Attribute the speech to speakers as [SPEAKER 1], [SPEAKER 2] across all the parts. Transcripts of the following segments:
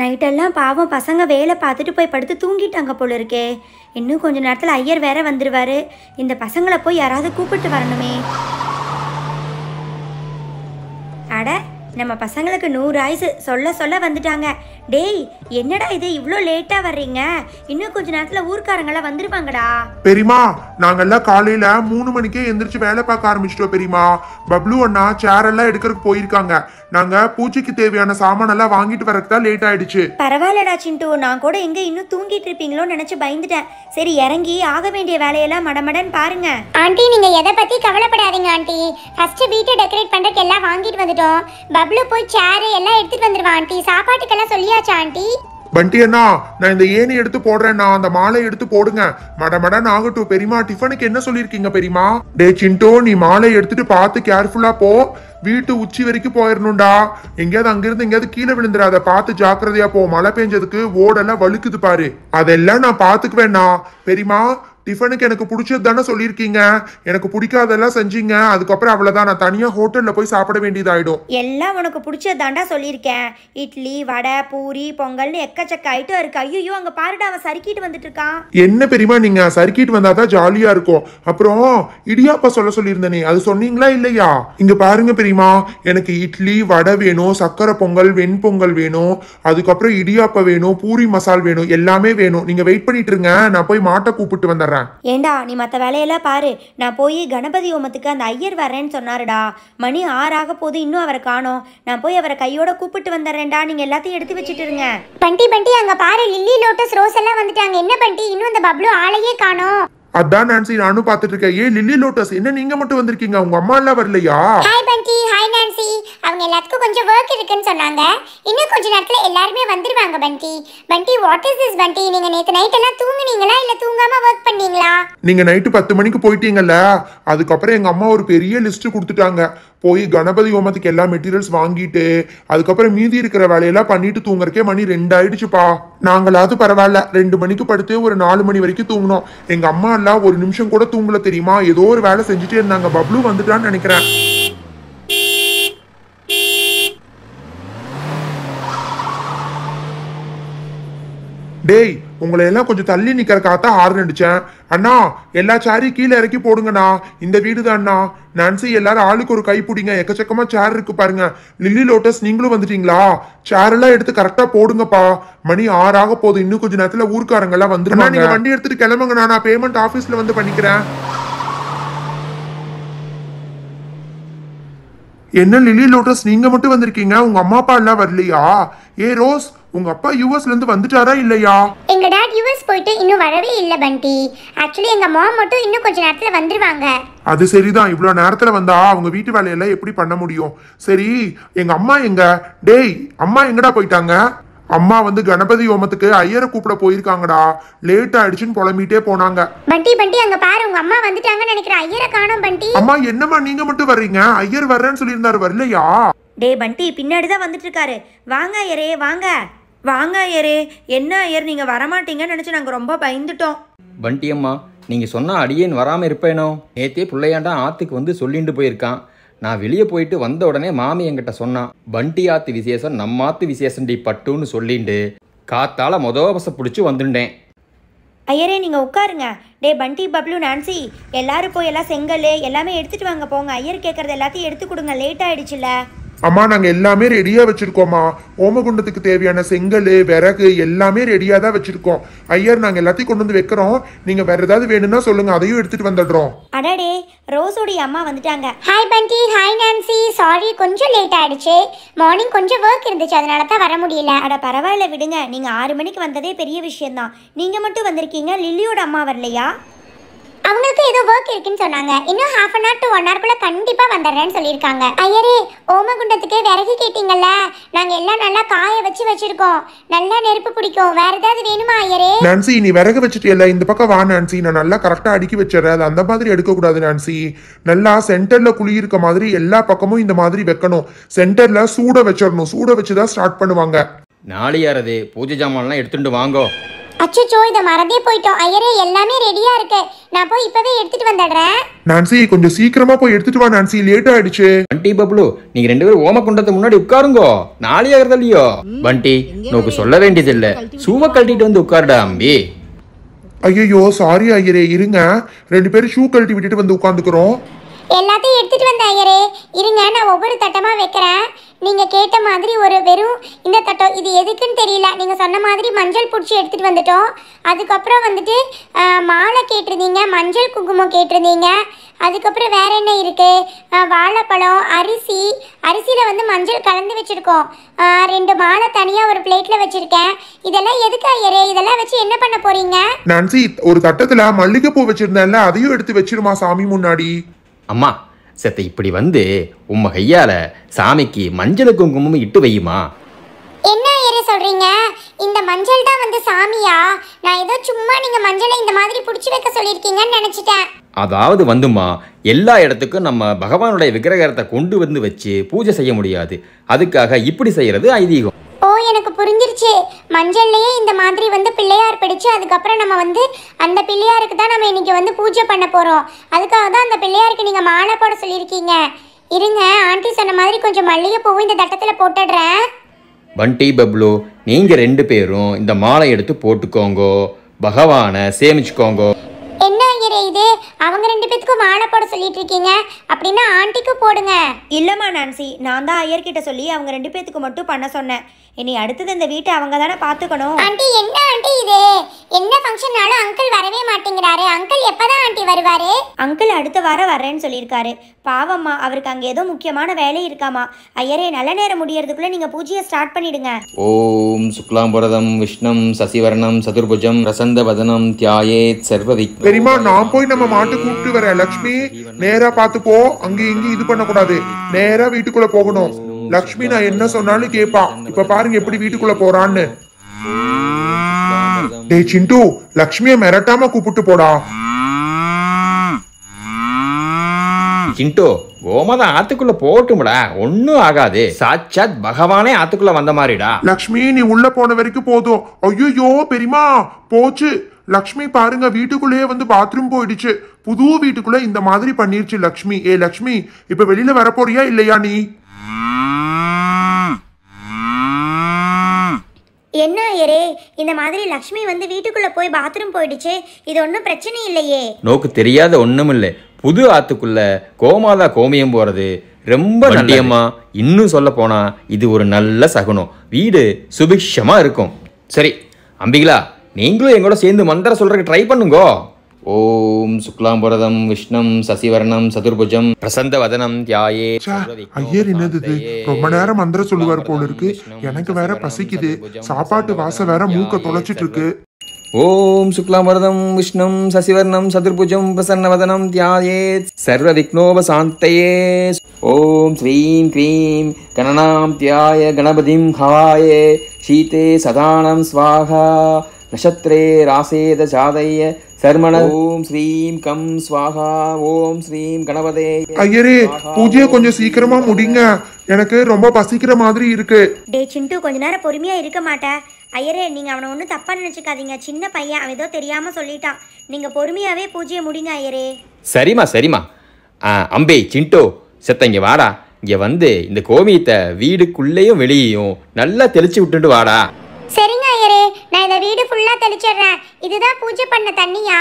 [SPEAKER 1] நைட்டெல்லாம் பாவம் பசங்க வேலை பார்த்துட்டு போய் படுத்து தூங்கிட்டாங்க போல இருக்கே இன்னும் கொஞ்ச நேரத்தில் ஐயர் வேற வந்துடுவார் இந்த பசங்களை போய் யாராவது கூப்பிட்டு வரணுமே அட நம்ம பசங்களுக்கு நூறு ஆயுசு சொல்ல சொல்ல வந்துட்டாங்க டேய் என்னடா இது இவ்வளோ லேட்டா வர்றீங்க இன்னும் கொஞ்ச நேரத்துல எல்லாம் வந்துருவாங்கடா
[SPEAKER 2] பெரியமா நாங்கெல்லாம் காலையில மூணு மணிக்கே எந்திரிச்சு வேலை பார்க்க ஆரம்பிச்சிட்டோம் பெரியமா பப்ளு அண்ணா சேர் எல்லாம் எடுக்கிறதுக்கு போயிருக்காங்க நாங்க பூச்சிக்கு தேவையான சாமான் எல்லாம் வாங்கிட்டு வரதுக்கு தான் லேட் ஆயிடுச்சு
[SPEAKER 1] பரவாயில்லடா சிண்டு நான் கூட எங்க இன்னும் தூங்கிட்டு இருப்பீங்களோன்னு நினைச்சு பயந்துட்டேன் சரி இறங்கி ஆக வேண்டிய வேலையெல்லாம் மடமடன்னு பாருங்க
[SPEAKER 3] ஆண்டி நீங்க எதை பத்தி கவலைப்படாதீங்க ஆண்டி ஃபர்ஸ்ட் வீட்டை டெக்கரேட் பண்றதுக்கு எல்லாம் வாங்கிட்டு வந்துட்டோம் பப்ளு போய் சேர் எல்லாம் எடுத்துட்டு வந்துருவான் ஆண்டி சாப்பாட்டுக்கெல்லாம் சொல்லி போட்டாச்சு ஆண்டி
[SPEAKER 2] பண்டி அண்ணா நான் இந்த ஏணி எடுத்து போடுறேன்னா அந்த மாலை எடுத்து போடுங்க மடமடன் ஆகட்டும் பெரியமா டிஃபனுக்கு என்ன சொல்லிருக்கீங்க பெரியமா டே சிண்டோ நீ மாலை எடுத்துட்டு பார்த்து கேர்ஃபுல்லா போ வீட்டு உச்சி வரைக்கும் போயிடணும்டா எங்கேயாவது அங்கிருந்து எங்கேயாவது கீழே அதை பார்த்து ஜாக்கிரதையா போ மழை பெஞ்சதுக்கு ஓடெல்லாம் வழுக்குது பாரு அதெல்லாம் நான் பாத்துக்குவேண்ணா பெரியமா டிஃபனுக்கு எனக்கு பிடிச்சது தானே சொல்லியிருக்கீங்க எனக்கு பிடிக்காதெல்லாம் செஞ்சீங்க அதுக்கப்புறம் அவ்வளோதான் நான் தனியாக ஹோட்டலில் போய் சாப்பிட வேண்டியதாயிடும்
[SPEAKER 1] எல்லாம் உனக்கு பிடிச்சது தாண்டா சொல்லியிருக்கேன் இட்லி வடை பூரி பொங்கல்னு எக்கச்சக்க ஐட்டம் இருக்கு ஐயோ அங்கே பாருடா அவன் சறுக்கிட்டு வந்துட்டு இருக்கான்
[SPEAKER 2] என்ன பெரியமா நீங்கள் சறுக்கிட்டு வந்தால் தான் ஜாலியாக இருக்கும் அப்புறம் இடியாப்பா சொல்ல சொல்லியிருந்தனே அது சொன்னீங்களா இல்லையா இங்கே பாருங்க பெரியமா எனக்கு இட்லி வடை வேணும் சக்கரை பொங்கல் வெண்பொங்கல் வேணும் அதுக்கப்புறம் இடியாப்பா வேணும் பூரி மசால் வேணும் எல்லாமே வேணும் நீங்கள் வெயிட் பண்ணிட்டு இருங்க நான் போய் மாட்டை கூப்பிட்டு வந்துடுறேன் பார்க்குறான்
[SPEAKER 1] ஏண்டா நீ மற்ற வேலையெல்லாம் பாரு நான் போய் கணபதி ஹோமத்துக்கு அந்த ஐயர் வரேன்னு சொன்னாருடா மணி ஆறாக போது இன்னும் அவரை காணோம் நான் போய் அவரை கையோட கூப்பிட்டு வந்துடுறேன்டா நீங்கள் எல்லாத்தையும் எடுத்து வச்சுட்டு இருங்க பண்டி
[SPEAKER 3] பண்டி அங்கே பாரு லில்லி லோட்டஸ் ரோஸ் எல்லாம் வந்துட்டாங்க என்ன பண்டி இன்னும் அந்த பப்ளு ஆளையே காணோம்
[SPEAKER 2] அதான் நான்சி நானும் பாத்துட்டு இருக்கேன் ஏ லில்லி லோட்டஸ் என்ன நீங்க மட்டும் வந்திருக்கீங்க உங்க அம்மா எல்லாம் வரலையா ஹாய்
[SPEAKER 3] பந்தி ஹாய் நான்சி அவங்க எல்லாத்துக்கும் கொஞ்சம் ஒர்க் இருக்குன்னு சொன்னாங்க இன்னும் கொஞ்ச நேரத்துல எல்லாருமே வந்துருவாங்க பந்தி பந்தி வாட் இஸ் திஸ் பந்தி நீங்க நேத்து நைட் எல்லாம் தூங்குனீங்களா இல்ல தூங்காம ஒர்க் பண்ணீங்களா
[SPEAKER 2] நீங்க நைட்டு பத்து மணிக்கு போயிட்டீங்கல்ல அதுக்கப்புறம் எங்க அம்மா ஒரு பெரிய லிஸ்ட் கொடுத்துட்டாங்க போய் கணபதி ஹோமத்துக்கு எல்லா மெட்டீரியல்ஸ் வாங்கிட்டு அதுக்கப்புறம் மீதி இருக்கிற வேலையெல்லாம் பண்ணிட்டு தூங்குறக்கே மணி ரெண்டு ஆயிடுச்சுப்பா நாங்களாவது பரவாயில்ல ரெண்டு மணிக்கு படுத்து ஒரு நாலு மணி வரைக்கும் தூங்கினோம் எங்க அம்மா எல்லாம் ஒரு நிமிஷம் கூட தூங்கல தெரியுமா ஏதோ ஒரு வேலை செஞ்சுட்டே இருந்தாங்க பப்ளு வந்துட்டான்னு நினைக்கிறேன் டேய் உங்களை எல்லாம் கொஞ்சம் தள்ளி நிற்கிறக்காகத்தான் ஹார்ன் அடித்தேன் அண்ணா எல்லா சேரையும் கீழே இறக்கி போடுங்கண்ணா இந்த வீடு தான் அண்ணா நான்சி எல்லாரும் ஆளுக்கு ஒரு கை பிடிங்க எக்கச்சக்கமாக சேர் இருக்கு பாருங்க லில்லி லோட்டஸ் நீங்களும் வந்துட்டீங்களா சேரெல்லாம் எடுத்து கரெக்டாக போடுங்கப்பா மணி ஆறாக போதும் இன்னும் கொஞ்சம் நேரத்தில் ஊருக்காரங்கெல்லாம் வந்துருமா நீங்கள் வண்டி எடுத்துகிட்டு கிளம்புங்கண்ணா நான் பேமெண்ட் ஆஃபீஸில் வந்து பண்ணிக்கிறேன் என்ன லில்லி லோட்டஸ் நீங்க மட்டும் வந்திருக்கீங்க உங்க அம்மா அப்பா எல்லாம் வரலையா ஏ ரோஸ் உங்க அப்பா யுஎஸ்ல இருந்து வந்துட்டாரா இல்லையா
[SPEAKER 3] எங்க டாட் யுஎஸ் போயிட்டு இன்னும் வரவே இல்ல பண்டி ஆக்சுவலி எங்க மாமா மட்டும் இன்னும் கொஞ்ச நேரத்துல வந்துருவாங்க
[SPEAKER 2] அது சரிதான் இவ்வளோ நேரத்தில் வந்தா அவங்க வீட்டு வேலையெல்லாம் எப்படி பண்ண முடியும் சரி எங்க அம்மா எங்க டேய் அம்மா எங்கடா போயிட்டாங்க அம்மா வந்து கணபதி ஹோமத்துக்கு ஐயரை கூப்பிட போயிருக்காங்கடா லேட் ஆயிடுச்சுன்னு புலம்பிட்டே போனாங்க
[SPEAKER 3] பண்டி பண்டி அங்க பாரு உங்க அம்மா வந்துட்டாங்கன்னு நினைக்கிறேன் ஐயரை காணோம் பண்டி
[SPEAKER 2] அம்மா என்னம்மா நீங்க மட்டும் வர்றீங்க ஐயர் வர்றேன்னு சொல்லியிருந்தாரு
[SPEAKER 1] வரலையா டே பண்டி பின்னாடி தான் வந்துட்டு இருக்காரு வாங்க ஐயரே வாங்க வாங்க ஐயரே என்ன ஐயர் நீங்கள் வரமாட்டீங்கன்னு நினச்சி நாங்கள் ரொம்ப பயந்துட்டோம்
[SPEAKER 4] வண்டியம்மா நீங்கள் சொன்னால் அடியேன் வராமல் இருப்பேனோ நேத்தே பிள்ளையாண்டா ஆற்றுக்கு வந்து சொல்லிட்டு போயிருக்கான் நான் வெளியே போயிட்டு வந்த உடனே மாமி என்கிட்ட சொன்னான் வண்டி ஆத்து விசேஷம் நம்ம ஆத்து டி பட்டுன்னு சொல்லிண்டு காத்தால மொத வசம் பிடிச்சி வந்துட்டேன்
[SPEAKER 1] ஐயரே நீங்கள் உட்காருங்க டே பண்டி பப்ளு நான்சி எல்லாரும் போய் எல்லாம் செங்கல் எல்லாமே எடுத்துகிட்டு வாங்க போங்க ஐயர் கேட்குறது எல்லாத்தையும் எடுத்து கொடுங்க லேட் ஆயிடுச்சுல்ல
[SPEAKER 2] அம்மா நாங்கள் எல்லாமே ரெடியாக வச்சுருக்கோம்மா ஓமகுண்டத்துக்கு தேவையான செங்கல் விறகு எல்லாமே ரெடியாக தான் வச்சுருக்கோம் ஐயர் நாங்கள் எல்லாத்தையும் கொண்டு வந்து வைக்கிறோம் நீங்கள் வேறு ஏதாவது வேணும்னா சொல்லுங்கள் அதையும் எடுத்துகிட்டு வந்துடுறோம்
[SPEAKER 3] அடடே ரோஸோடைய அம்மா வந்துட்டாங்க hi Bandi hi Nancy sorry கொஞ்சம் லேட் ஆயிடுச்சு மார்னிங் கொஞ்சம் ஒர்க் இருந்துச்சு அதனால தான் வர முடியல அட பரவாயில்ல விடுங்க
[SPEAKER 1] நீங்கள் ஆறு மணிக்கு வந்ததே பெரிய விஷயம்தான் நீங்கள் மட்டும் வந்திருக்கீங்க லில்லியோட அம்மா வரலையா
[SPEAKER 3] அவங்களுக்கு ஏதோ ஒர்க் இருக்குன்னு சொன்னாங்க இன்னும் half an hour to one hour குள்ள கண்டிப்பா வந்துடுறேன்னு சொல்லியிருக்காங்க ஐயரே ஓமகுண்டத்துக்கு விறகு கேட்டீங்கல்ல நாங்க எல்லாம் நல்லா காய வச்சு வச்சிருக்கோம் நல்லா நெருப்பு பிடிக்கும் வேற ஏதாவது வேணுமா ஐயரே
[SPEAKER 2] நான்சி நீ விறகு வச்சுட்டியல்ல இந்த பக்கம் வா நான்சி நான் நல்லா கரெக்டா அடுக்கி வச்சிடறேன் அது அந்த மாதிரி எடுக்க கூடாது நான்சி நல்லா சென்டர்ல குழி இருக்க மாதிரி எல்லா பக்கமும் இந்த மாதிரி வைக்கணும் சென்டர்ல சூட வச்சிடணும் சூட வச்சு தான் ஸ்டார்ட் பண்ணுவாங்க
[SPEAKER 4] நாளையாரது பூஜை ஜாமான்லாம் எடுத்துட்டு வாங்கோ
[SPEAKER 3] அச்சோ இதை மறந்தே போயிட்டோம் ஐயரே எல்லாமே ரெடியா இருக்கு நான் போய் இப்பவே எடுத்துட்டு வந்துடுறேன்
[SPEAKER 2] நான்சி கொஞ்சம் சீக்கிரமா போய் எடுத்துட்டு வா நான்சி லேட் ஆயிடுச்சு வண்டி பப்ளு
[SPEAKER 4] நீங்க ரெண்டு பேரும் ஓம குண்டத்து முன்னாடி உட்காருங்கோ நாளே ஆகுறது இல்லையோ வண்டி உனக்கு சொல்ல வேண்டியது இல்ல
[SPEAKER 2] சூவ கழட்டிட்டு வந்து உட்காருடா அம்பி ஐயோ சாரி ஐயரே இருங்க ரெண்டு பேரும் ஷூ கழட்டி விட்டுட்டு வந்து உட்காந்துக்கிறோம்
[SPEAKER 3] எல்லாத்தையும் எடுத்துட்டு வந்த ஐயரே இருங்க நான் ஒவ்வொரு தட்டமா வைக்கிறேன் நீங்கள் கேட்ட மாதிரி ஒரு வெறும் இந்த தட்டம் இது எதுக்குன்னு தெரியல நீங்கள் சொன்ன மாதிரி மஞ்சள் பிடிச்சி எடுத்துகிட்டு வந்துட்டோம் அதுக்கப்புறம் வந்துட்டு மாலை கேட்டிருந்தீங்க மஞ்சள் குங்குமம் கேட்டிருந்தீங்க அதுக்கப்புறம் வேறு என்ன இருக்குது வாழைப்பழம் அரிசி அரிசியில் வந்து மஞ்சள் கலந்து வச்சுருக்கோம் ரெண்டு மாலை தனியாக ஒரு பிளேட்டில் வச்சுருக்கேன் இதெல்லாம் எதுக்கு ஐயரே இதெல்லாம் வச்சு என்ன பண்ண போகிறீங்க
[SPEAKER 2] நான்சி ஒரு தட்டத்தில் மல்லிகைப்பூ வச்சுருந்தேன்ல அதையும் எடுத்து வச்சிருமா சாமி முன்னாடி அம்மா செத்த இப்படி வந்து உம்ம கையால
[SPEAKER 4] சாமிக்கு மஞ்சள் குங்குமம் இட்டு வையுமா
[SPEAKER 3] என்ன ஏற சொல்றீங்க இந்த மஞ்சள் தான் வந்து சாமியா நான் ஏதோ சும்மா நீங்க மஞ்சளை இந்த மாதிரி புடிச்சு வைக்க சொல்லியிருக்கீங்கன்னு நினைச்சிட்டேன்
[SPEAKER 4] அதாவது வந்துமா எல்லா இடத்துக்கும் நம்ம பகவானுடைய விக்கிரகத்தை கொண்டு வந்து வச்சு பூஜை செய்ய முடியாது அதுக்காக இப்படி செய்யறது ஐதீகம்
[SPEAKER 3] ஓ எனக்கு புரிஞ்சிருச்சு மஞ்சள்லயே இந்த மாதிரி முடிச்சு அதுக்கப்புறம் நம்ம வந்து அந்த பிள்ளையாருக்கு தான் நம்ம இன்னைக்கு வந்து பூஜை பண்ண போகிறோம் அதுக்காக தான் அந்த பிள்ளையாருக்கு நீங்கள் மாலை போட சொல்லியிருக்கீங்க இருங்க ஆண்டி சொன்ன மாதிரி கொஞ்சம் மல்லிகைப்பூவும் இந்த தட்டத்தில் போட்டுடுறேன்
[SPEAKER 4] பண்டி பப்ளு நீங்கள் ரெண்டு பேரும் இந்த மாலை எடுத்து போட்டுக்கோங்கோ பகவானை சேமிச்சுக்கோங்கோ
[SPEAKER 3] என்ன இது அவங்க ரெண்டு பேத்துக்கும் மாலை போட சொல்லிட்டு இருக்கீங்க அப்படின்னா போடுங்க இல்லம்மா நான்சி
[SPEAKER 1] நான் தான் கிட்ட சொல்லி அவங்க ரெண்டு பேத்துக்கு மட்டும் பண்ண சொன்னேன் இனி அடுத்தது இந்த வீட்டை அவங்க தானே பார்த்துக்கணும்
[SPEAKER 3] ஆண்டி என்ன ஆண்டி இது என்ன ஃபங்க்ஷன்னாலும் அங்கிள் வரவே மாட்டேங்கிறாரு அங்கிள் எப்பதான் ஆண்டி வருவாரு
[SPEAKER 1] அங்கிள் அடுத்த வாரம் வர்றேன்னு சொல்லியிருக்காரு பாவம்மா அவருக்கு அங்க ஏதோ முக்கியமான வேலை இருக்காமா ஐயரே நல்ல நேரம் முடியறதுக்குள்ள நீங்க பூஜையை ஸ்டார்ட் பண்ணிடுங்க
[SPEAKER 4] ஓம் சுக்லாம் புரதம் விஷ்ணம் சசிவர்ணம் சதுர்புஜம் ரசந்த பதனம் தியாயேத் சர்வ
[SPEAKER 2] பெரியமா நான் போய் நம்ம மாட்டு கூப்பிட்டு வரேன் லக்ஷ்மி நேரா பார்த்து போ அங்கேயும் இங்கேயும் இது பண்ணக்கூடாது நேரா வீட்டுக்குள்ள போகணும் லக்ஷ்மி நான் என்ன சொன்னாலும் கேப்பா இப்ப பாருங்க எப்படி வீட்டுக்குள்ள போறான்னு டேய் சிண்டு லக்ஷ்மிய மிரட்டாம கூப்பிட்டு போடா
[SPEAKER 4] சிண்டு கோமதம் ஆத்துக்குள்ள போட்டும்டா ஒன்னும் ஆகாது சாட்சாத் பகவானே ஆத்துக்குள்ள வந்த மாதிரிடா
[SPEAKER 2] லக்ஷ்மி நீ உள்ள போன வரைக்கும் போதும் ஐயோ பெரியமா போச்சு லக்ஷ்மி பாருங்க வீட்டுக்குள்ளேயே வந்து பாத்ரூம் போயிடுச்சு புது வீட்டுக்குள்ள இந்த மாதிரி பண்ணிருச்சு லக்ஷ்மி ஏ லக்ஷ்மி இப்ப வெளியில வரப்போறியா இல்லையா நீ
[SPEAKER 3] என்ன ஐயரே
[SPEAKER 1] இந்த மாதிரி லக்ஷ்மி வந்து வீட்டுக்குள்ள போய் பாத்ரூம் போயிடுச்சு இது ஒன்றும் பிரச்சனை இல்லையே
[SPEAKER 4] நோக்கு தெரியாத ஒன்றும் இல்லை புது ஆத்துக்குள்ள கோமாதா கோமியம் போறது ரொம்ப நல்லியம்மா இன்னும் சொல்ல போனா இது ஒரு நல்ல சகுனம் வீடு சுபிக்ஷமா இருக்கும் சரி அம்பிகளா நீங்களும் எங்களோட சேர்ந்து மந்திர சொல்றதுக்கு ட்ரை பண்ணுங்க ஓம் சுக்லாம்புரதம் விஷ்ணம் சசிவர்ணம் சதுர்புஜம் பிரசந்த வதனம் தியாயே
[SPEAKER 2] ஐயர் என்னது ரொம்ப நேரம் மந்திரம் சொல்லுவார் போல இருக்கு எனக்கு வேற பசிக்குது சாப்பாட்டு வாச வேற மூக்க தொலைச்சிட்டு இருக்கு ஓம் சுக்லாமரதம் விஷ்ணம் சசிவர்ணம் சதுர்புஜம்
[SPEAKER 4] பிரசன்னவதனம் தியாயே சர்வ சாந்தையே ஓம் ஸ்ரீம் க்ரீம் கணனாம் தியாய கணபதிம் ஹவாயே சீதே சதானம் ஸ்வாகா நட்சத்திரே ராசேத சாதைய சர்மண ஓம் ஸ்ரீம் கம் ஸ்வாகா ஓம் ஸ்ரீம் கணபதே ஐயரே
[SPEAKER 2] பூஜையை கொஞ்சம் சீக்கிரமா முடிங்க எனக்கு ரொம்ப பசிக்கிற மாதிரி இருக்கு
[SPEAKER 1] டே சிண்டு கொஞ்ச நேரம் பொறுமையா இருக்க மாட்டேன் ஐயரே நீங்க அவனை ஒன்றும் தப்பா நினைச்சுக்காதீங்க சின்ன பையன் அவன் ஏதோ தெரியாம சொல்லிட்டான் நீங்க பொறுமையாவே பூஜையை முடிங்க
[SPEAKER 3] ஐயரே
[SPEAKER 4] சரிம்மா சரிம்மா ஆ அம்பே சிண்டோ செத்தங்க வாடா இங்க வந்து இந்த கோமியத்தை வீடுக்குள்ளேயும் வெளியையும் நல்லா தெளிச்சு விட்டுட்டு வாடா
[SPEAKER 3] இதை வீடு ஃபுல்லாக தெளிச்சிடுறேன் இதுதான் பூஜை பண்ண தண்ணியா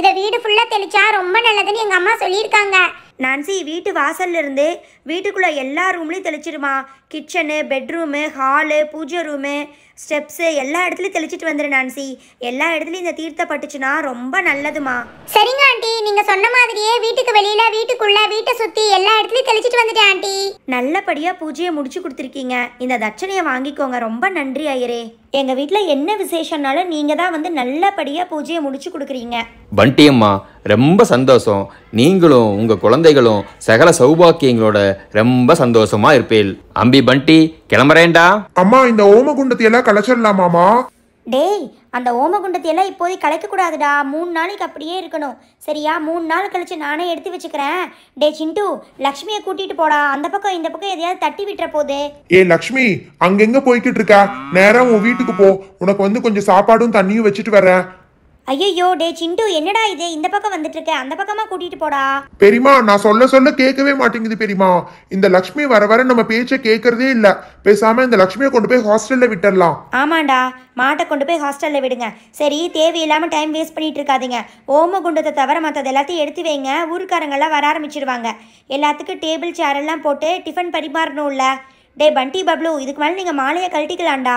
[SPEAKER 3] இதை வீடு ஃபுல்லாக தெளிச்சா ரொம்ப நல்லதுன்னு எங்கள் அம்மா சொல்லியிருக்காங்க
[SPEAKER 1] நான்சி வீட்டு வாசல்ல இருந்து வீட்டுக்குள்ளே எல்லா ரூம்லையும் தெளிச்சிடுமா கிச்சனு பெட்ரூமு ஹாலு பூஜை ரூமு ஸ்டெப்ஸு எல்லா இடத்துலையும் தெளிச்சிட்டு வந்துடு நான்சி எல்லா இடத்துலையும் இந்த தீர்த்த பட்டுச்சுன்னா ரொம்ப நல்லதுமா சரிங்க ஆண்டி நீங்கள் சொன்ன மாதிரியே வீட்டுக்கு வெளியில் வீட்டுக்குள்ளே வீட்டை சுற்றி எல்லா இடத்துலையும் தெளிச்சிட்டு வந்துட்டேன் ஆண்டி நல்லபடியாக பூஜையை முடிச்சு கொடுத்துருக்கீங்க இந்த தட்சணையை வாங்கிக்கோங்க ரொம்ப நன்றி ஐயரே எங்கள் வீட்டில் என்ன விசேஷம்னாலும் நீங்கள் தான் வந்து நல்லபடியாக பூஜையை முடிச்சு கொடுக்குறீங்க
[SPEAKER 4] வண்டியம்மா ரொம்ப சந்தோஷம் நீங்களும் உங்கள் குழந்தைகளும் சகல சௌபாக்கியங்களோட ரொம்ப சந்தோஷமா இருப்பீள் அம்பி பண்டி கிளம்புறேன்டா அம்மா இந்த ஓம குண்டத்தை எல்லாம் கலைச்சிடலாமாமா
[SPEAKER 1] டேய் அந்த ஓமகுண்டத்தையெல்லாம் இப்போதைக்கு கலைக்கக்கூடாதுடா மூணு நாளைக்கு அப்படியே இருக்கணும் சரியா மூணு நாள் கழித்து நானே எடுத்து வச்சுக்கிறேன் டே சிண்டு லக்ஷ்மியை கூட்டிகிட்டு போடா அந்த பக்கம் இந்த பக்கம் எதையாவது தட்டி விட்டுற போதே
[SPEAKER 2] ஏ லக்ஷ்மி அங்கெங்க போய்கிட்டு இருக்கா நேரம் உன் வீட்டுக்கு போ உனக்கு வந்து கொஞ்சம் சாப்பாடும் தண்ணியும் வச்சுட்டு வரேன்
[SPEAKER 1] ஐயோ டே சிண்டு என்னடா இது இந்த பக்கம் வந்துட்டு இருக்க அந்த பக்கமா கூட்டிட்டு போடா
[SPEAKER 2] பெரியமா நான் சொல்ல சொல்ல கேட்கவே மாட்டேங்குது பெரியமா இந்த லக்ஷ்மி வர வர நம்ம பேச்ச கேக்குறதே இல்ல பேசாம இந்த லக்ஷ்மியை கொண்டு போய் ஹாஸ்டல்ல விட்டுறலாம்
[SPEAKER 1] ஆமாண்டா மாட்டை கொண்டு போய் ஹாஸ்டல்ல விடுங்க சரி தேவையில்லாம டைம் வேஸ்ட் பண்ணிட்டு இருக்காதீங்க ஓம குண்டத்தை தவிர மற்றது எல்லாத்தையும் எடுத்து வைங்க ஊருக்காரங்க எல்லாம் வர ஆரம்பிச்சிருவாங்க எல்லாத்துக்கும் டேபிள் சேர் எல்லாம் போட்டு டிஃபன் பரிமாறணும்ல டே பண்டி பப்ளு இதுக்கு மேலே நீங்கள் மாலையை கழட்டிக்கலாம்டா